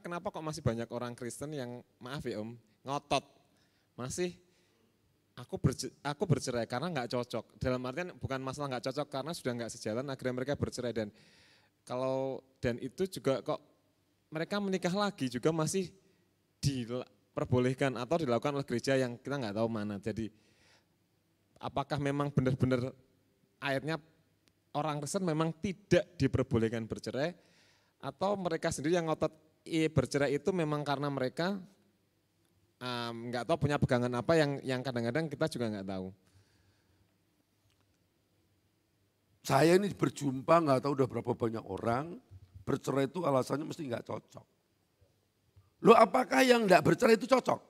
kenapa kok masih banyak orang Kristen yang maaf ya Om, ngotot. Masih aku berce, aku bercerai karena nggak cocok. Dalam artian bukan masalah nggak cocok karena sudah nggak sejalan akhirnya mereka bercerai dan kalau dan itu juga kok mereka menikah lagi juga masih diperbolehkan atau dilakukan oleh gereja yang kita nggak tahu mana. Jadi apakah memang benar-benar ayatnya orang Kristen memang tidak diperbolehkan bercerai atau mereka sendiri yang ngotot Iya, bercerai itu memang karena mereka nggak um, tahu punya pegangan apa yang yang kadang-kadang kita juga nggak tahu. Saya ini berjumpa nggak tahu udah berapa banyak orang bercerai itu alasannya mesti nggak cocok. Lo apakah yang nggak bercerai itu cocok?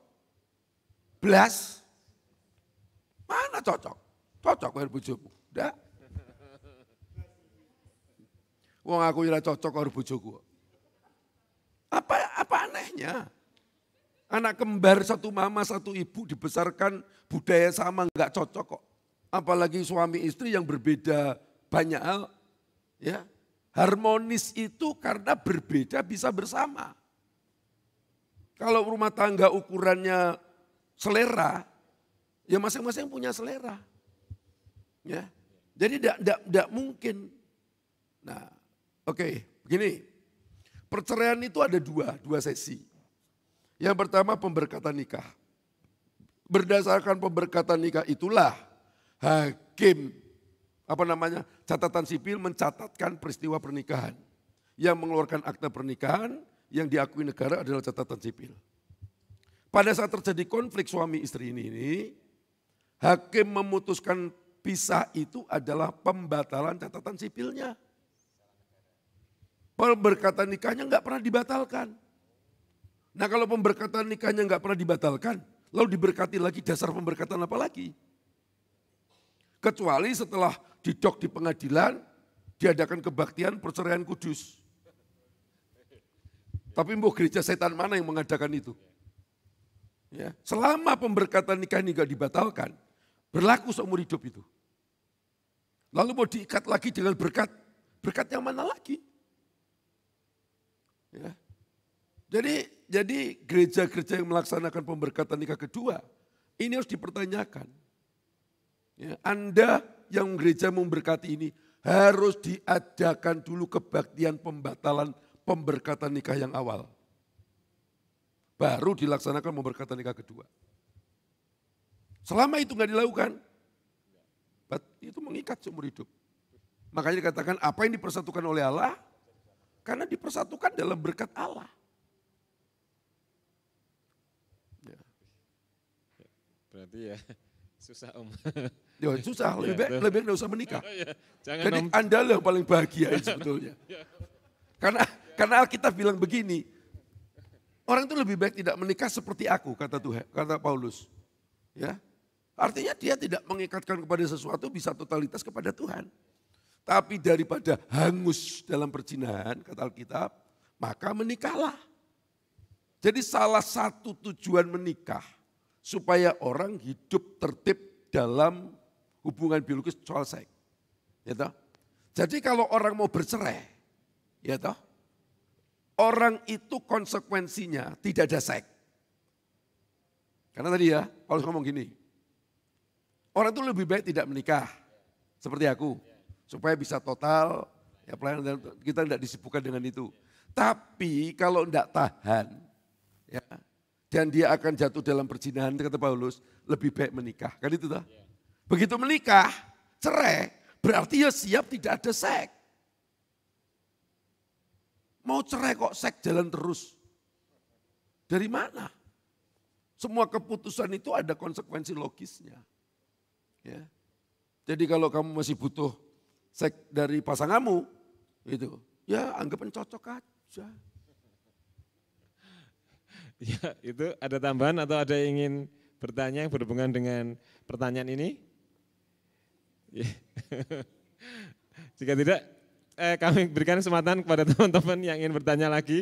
Belas? Mana cocok? Cocok kau bujumu. Enggak. Wong aku ora cocok karo bojoku. Apa apa anehnya? Anak kembar satu mama satu ibu dibesarkan budaya sama nggak cocok kok. Apalagi suami istri yang berbeda banyak hal. Ya, harmonis itu karena berbeda bisa bersama. Kalau rumah tangga ukurannya selera, ya masing-masing punya selera. Ya, jadi tidak mungkin. Nah, oke, okay, begini. Perceraian itu ada dua, dua sesi. Yang pertama pemberkatan nikah. Berdasarkan pemberkatan nikah itulah hakim apa namanya catatan sipil mencatatkan peristiwa pernikahan. Yang mengeluarkan akta pernikahan yang diakui negara adalah catatan sipil. Pada saat terjadi konflik suami istri ini, ini hakim memutuskan pisah itu adalah pembatalan catatan sipilnya. Pemberkatan nikahnya nggak pernah dibatalkan. Nah kalau pemberkatan nikahnya nggak pernah dibatalkan, lalu diberkati lagi dasar pemberkatan apa lagi? Kecuali setelah didok di pengadilan, diadakan kebaktian perceraian kudus. Tapi mau gereja setan mana yang mengadakan itu? Ya, selama pemberkatan nikah ini gak dibatalkan, berlaku seumur hidup itu. Lalu mau diikat lagi dengan berkat. Berkat yang mana lagi? Ya. Jadi jadi gereja-gereja yang melaksanakan pemberkatan nikah kedua ini harus dipertanyakan. Ya, Anda yang gereja memberkati ini harus diadakan dulu kebaktian pembatalan pemberkatan nikah yang awal. Baru dilaksanakan pemberkatan nikah kedua. Selama itu nggak dilakukan, itu mengikat seumur hidup. Makanya dikatakan apa yang dipersatukan oleh Allah karena dipersatukan dalam berkat Allah. Ya. Berarti ya susah om. Ya, susah, ya, lebih baik, lebih baik usah menikah. Ya, jangan Jadi om. Anda lah paling bahagia sebetulnya. Ya. Karena karena Alkitab bilang begini, orang itu lebih baik tidak menikah seperti aku kata Tuhan, kata Paulus. Ya. Artinya dia tidak mengikatkan kepada sesuatu bisa totalitas kepada Tuhan. Tapi daripada hangus dalam perjinahan, kata Alkitab, maka menikahlah. Jadi salah satu tujuan menikah, supaya orang hidup tertib dalam hubungan biologis soal seks. Ya toh? Jadi kalau orang mau bercerai, ya toh? Orang itu konsekuensinya tidak ada seks. Karena tadi ya, Paulus ngomong gini, orang itu lebih baik tidak menikah, seperti aku. Supaya bisa total, ya pelayanan kita tidak disibukkan dengan itu. Tapi kalau tidak tahan, ya, dan dia akan jatuh dalam perzinahan kata Paulus, lebih baik menikah. Kan itu tak? Iya. Begitu menikah, cerai, berarti ya siap tidak ada seks. Mau cerai kok seks jalan terus. Dari mana? Semua keputusan itu ada konsekuensi logisnya. Ya. Jadi kalau kamu masih butuh sek dari pasanganmu itu Ya anggapan cocok aja. Ya itu ada tambahan atau ada yang ingin bertanya yang berhubungan dengan pertanyaan ini? Ya. Jika tidak, eh, kami berikan kesempatan kepada teman-teman yang ingin bertanya lagi.